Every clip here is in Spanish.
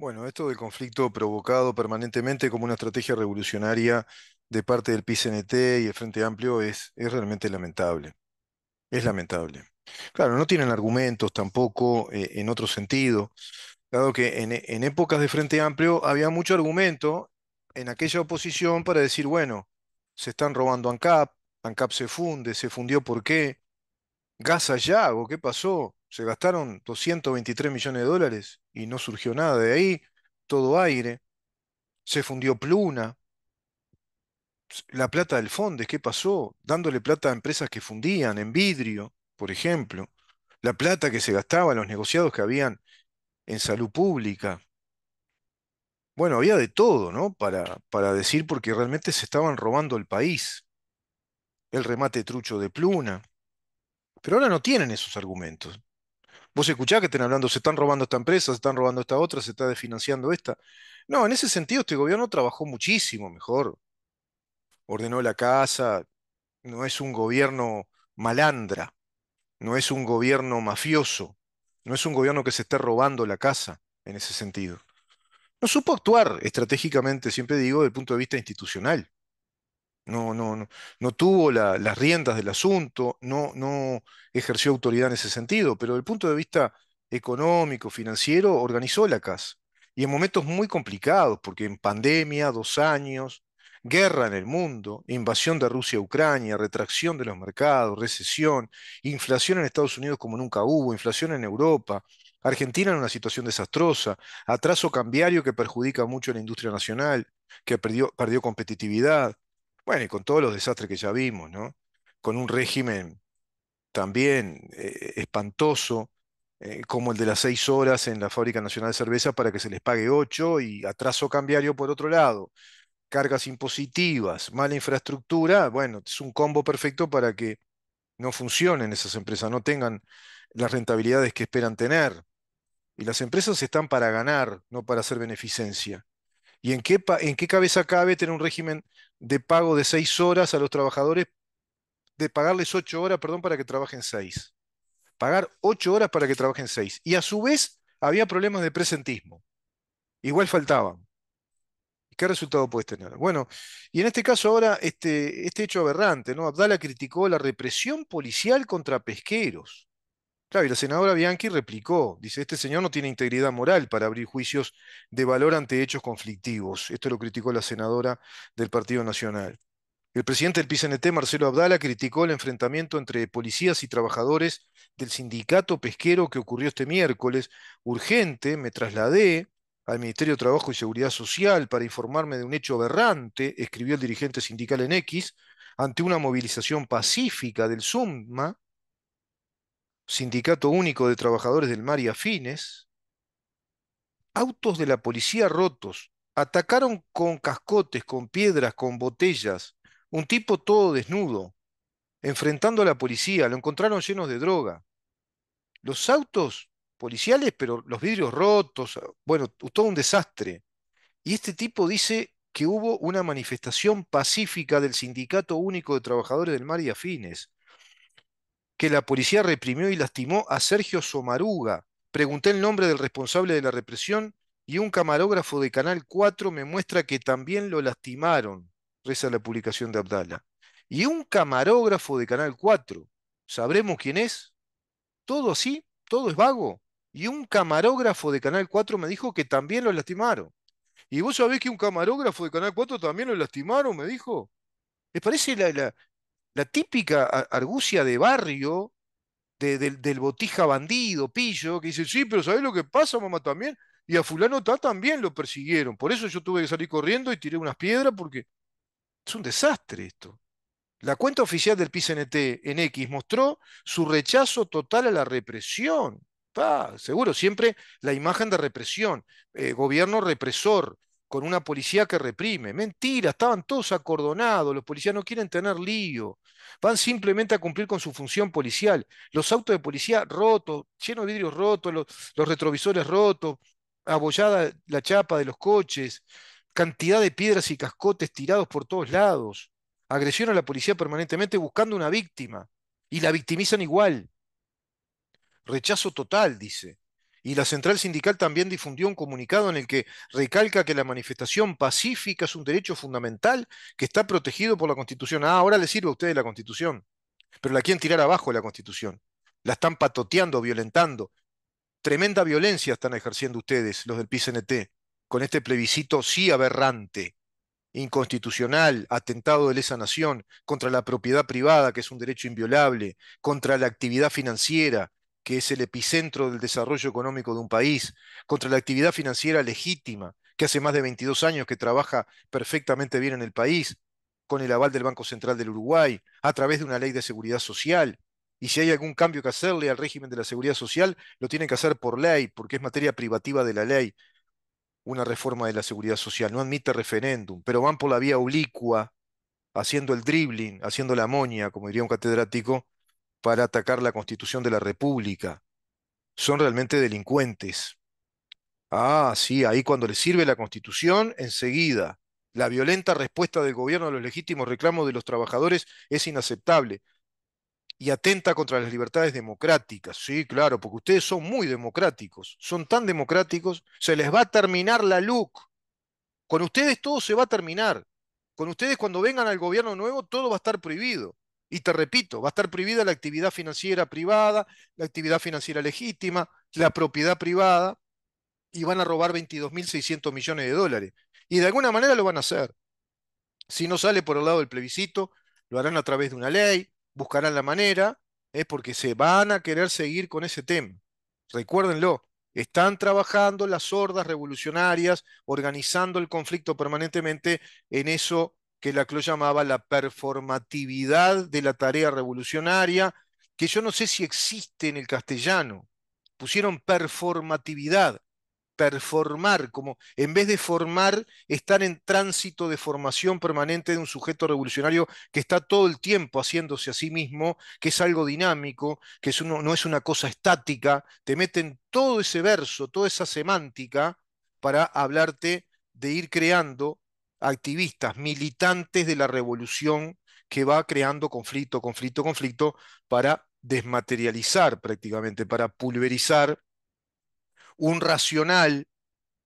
Bueno, esto del conflicto provocado permanentemente como una estrategia revolucionaria de parte del PCNT y el Frente Amplio es, es realmente lamentable. Es lamentable. Claro, no tienen argumentos tampoco eh, en otro sentido, dado que en, épocas de Frente Amplio había mucho argumento en aquella oposición para decir, bueno, se están robando ANCAP, ANCAP se funde, se fundió por qué, gas o ¿qué pasó? se gastaron 223 millones de dólares y no surgió nada de ahí, todo aire, se fundió Pluna, la plata del fondo, ¿qué pasó? Dándole plata a empresas que fundían en vidrio, por ejemplo, la plata que se gastaba en los negociados que habían en salud pública. Bueno, había de todo, ¿no? Para, para decir porque realmente se estaban robando el país. El remate trucho de Pluna. Pero ahora no tienen esos argumentos. Vos escuchás que estén hablando, se están robando esta empresa, se están robando esta otra, se está desfinanciando esta. No, en ese sentido este gobierno trabajó muchísimo mejor. Ordenó la casa, no es un gobierno malandra, no es un gobierno mafioso, no es un gobierno que se esté robando la casa en ese sentido. No supo actuar estratégicamente, siempre digo, desde el punto de vista institucional no, no, no, tuvo las riendas del asunto, no, no ejerció autoridad en ese sentido, pero desde el punto de vista económico, financiero, organizó la casa. Y en momentos muy complicados, porque en pandemia, dos años, guerra en el mundo, invasión de Rusia a Ucrania, retracción de los mercados, recesión, inflación en Estados Unidos como nunca hubo, inflación en Europa, Argentina en una situación desastrosa, atraso cambiario que perjudica mucho a la industria nacional, que perdió, perdió competitividad, bueno, y con todos los desastres que ya vimos, ¿no? Con un régimen también eh, espantoso, eh, como el de las seis horas en la Fábrica Nacional de Cerveza para que se les pague ocho y atraso cambiario por otro lado, cargas impositivas, mala infraestructura, bueno, es un combo perfecto para que no funcionen esas empresas, no tengan las rentabilidades que esperan tener. Y las empresas están para ganar, no para hacer beneficencia. ¿Y en qué, en qué cabeza cabe tener un régimen de pago de seis horas a los trabajadores, de pagarles ocho horas, perdón, para que trabajen seis? Pagar ocho horas para que trabajen seis. Y a su vez había problemas de presentismo. Igual faltaban. ¿Qué resultado puedes tener? Bueno, y en este caso ahora este, este hecho aberrante, ¿no? Abdala criticó la represión policial contra pesqueros Claro, y la senadora Bianchi replicó, dice, este señor no tiene integridad moral para abrir juicios de valor ante hechos conflictivos. Esto lo criticó la senadora del Partido Nacional. El presidente del PCNT, Marcelo Abdala, criticó el enfrentamiento entre policías y trabajadores del sindicato pesquero que ocurrió este miércoles. Urgente, me trasladé al Ministerio de Trabajo y Seguridad Social para informarme de un hecho aberrante, escribió el dirigente sindical en X, ante una movilización pacífica del SUMMA, Sindicato Único de Trabajadores del Mar y Afines, autos de la policía rotos, atacaron con cascotes, con piedras, con botellas, un tipo todo desnudo, enfrentando a la policía, lo encontraron llenos de droga. Los autos policiales, pero los vidrios rotos, bueno, todo un desastre. Y este tipo dice que hubo una manifestación pacífica del Sindicato Único de Trabajadores del Mar y Afines que la policía reprimió y lastimó a Sergio Somaruga. Pregunté el nombre del responsable de la represión y un camarógrafo de Canal 4 me muestra que también lo lastimaron, reza la publicación de Abdala. Y un camarógrafo de Canal 4, ¿sabremos quién es? Todo así, todo es vago. Y un camarógrafo de Canal 4 me dijo que también lo lastimaron. Y vos sabés que un camarógrafo de Canal 4 también lo lastimaron, me dijo. ¿Les parece la, la, la típica argucia de barrio del, botija bandido, pillo, que dice, sí, pero ¿sabés lo que pasa, mamá, también? Y a fulano también lo persiguieron. Por eso yo tuve que salir corriendo y tiré unas piedras porque es un desastre esto. La cuenta oficial del PCNT en X mostró su rechazo total a la represión. seguro, siempre la imagen de represión, eh, gobierno represor, con una policía que reprime. Mentira, estaban todos acordonados, los policías no quieren tener lío, van simplemente a cumplir con su función policial. Los autos de policía rotos, llenos de vidrios rotos, los, retrovisores rotos, abollada la chapa de los coches, cantidad de piedras y cascotes tirados por todos lados, agresión a la policía permanentemente buscando una víctima y la victimizan igual. Rechazo total, dice. Y la central sindical también difundió un comunicado en el que recalca que la manifestación pacífica es un derecho fundamental que está protegido por la Constitución. Ah, ahora le sirve a ustedes la Constitución, pero la quieren tirar abajo la Constitución. La están patoteando, violentando. Tremenda violencia están ejerciendo ustedes, los del PCNT, con este plebiscito sí aberrante, inconstitucional, atentado de lesa nación, contra la propiedad privada, que es un derecho inviolable, contra la actividad financiera, que es el epicentro del desarrollo económico de un país, contra la actividad financiera legítima, que hace más de 22 años que trabaja perfectamente bien en el país, con el aval del Banco Central del Uruguay, a través de una ley de seguridad social. Y si hay algún cambio que hacerle al régimen de la seguridad social, lo tienen que hacer por ley, porque es materia privativa de la ley una reforma de la seguridad social. No admite referéndum, pero van por la vía oblicua, haciendo el dribbling, haciendo la moña, como diría un catedrático, para atacar la Constitución de la República. Son realmente delincuentes. Ah, sí, ahí cuando les sirve la Constitución, enseguida. La violenta respuesta del gobierno a los legítimos reclamos de los trabajadores es inaceptable y atenta contra las libertades democráticas. Sí, claro, porque ustedes son muy democráticos, son tan democráticos, se les va a terminar la LUC. Con ustedes todo se va a terminar. Con ustedes cuando vengan al gobierno nuevo todo va a estar prohibido. Y te repito, va a estar prohibida la actividad financiera privada, la actividad financiera legítima, la propiedad privada, y van a robar 22.600 millones de dólares. Y de alguna manera lo van a hacer. Si no sale por el lado del plebiscito, lo harán a través de una ley, buscarán la manera, es porque se van a querer seguir con ese tema. Recuérdenlo, están trabajando las hordas revolucionarias, organizando el conflicto permanentemente en eso que Laclau llamaba la performatividad de la tarea revolucionaria, que yo no sé si existe en el castellano. Pusieron performatividad, performar, como en vez de formar, estar en tránsito de formación permanente de un sujeto revolucionario que está todo el tiempo haciéndose a sí mismo, que es algo dinámico, que es no es una cosa estática. Te meten todo ese verso, toda esa semántica para hablarte de ir creando activistas, militantes de la revolución que va creando conflicto, conflicto, conflicto para desmaterializar prácticamente, para pulverizar un racional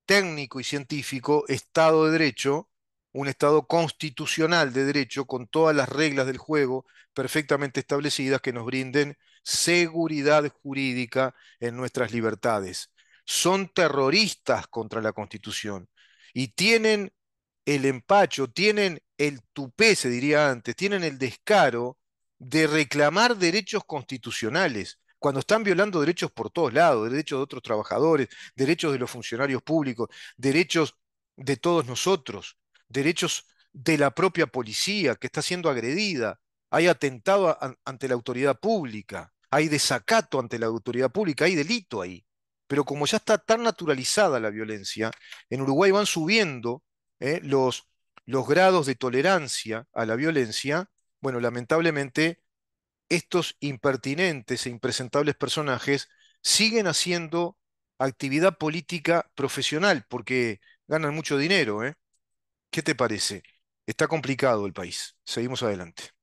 técnico y científico Estado de Derecho, un Estado constitucional de derecho con todas las reglas del juego perfectamente establecidas que nos brinden seguridad jurídica en nuestras libertades. Son terroristas contra la Constitución y tienen el empacho, tienen el tupé, se diría antes, tienen el descaro de reclamar derechos constitucionales cuando están violando derechos por todos lados, derechos de otros trabajadores, derechos de los funcionarios públicos, derechos de todos nosotros, derechos de la propia policía que está siendo agredida, hay atentado ante la autoridad pública, hay desacato ante la autoridad pública, hay delito ahí. Pero como ya está tan naturalizada la violencia, en Uruguay van subiendo ¿eh? los, los grados de tolerancia a la violencia, bueno, lamentablemente estos impertinentes e impresentables personajes siguen haciendo actividad política profesional porque ganan mucho dinero. ¿eh? ¿Qué te parece? Está complicado el país. Seguimos adelante.